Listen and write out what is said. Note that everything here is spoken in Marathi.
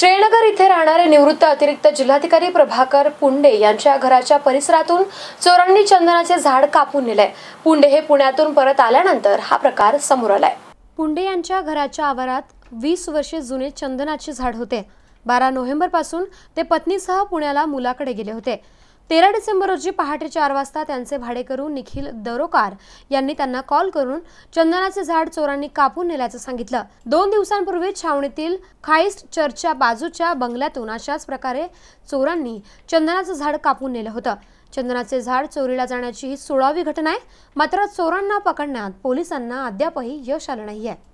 श्रीनगर इथे राहणारे निवृत्त अतिरिक्त जिल्हाधिकारी प्रभाकर पुंडे यांच्या घराच्या परिसरातून चोरांनी चंदनाचे झाड कापून नेले पुंडे हे पुण्यातून परत आल्यानंतर हा प्रकार समोर आलाय पुंडे यांच्या घराच्या आवारात वीस वर्षे जुने चंदनाचे झाड होते बारा नोव्हेंबर पासून ते पत्नीसह पुण्याला मुलाकडे गेले होते तेरा डिसेंबर रोजी पहाटे चार वाजता त्यांचे भाडेकरू निखिल दरोकार यांनी त्यांना कॉल करून चंदनाचे झाड चोरांनी कापून नेल्याचं सांगितलं दोन दिवसांपूर्वी छावणीतील खाईस्ट चर्चच्या बाजूच्या बंगल्यातून अशाच प्रकारे चोरांनी चंदनाचं झाड कापून नेलं होतं चंदनाचे झाड चोरीला जाण्याची ही सोळावी घटना आहे मात्र चोरांना पकडण्यात पोलिसांना अद्यापही यश आलं नाही आहे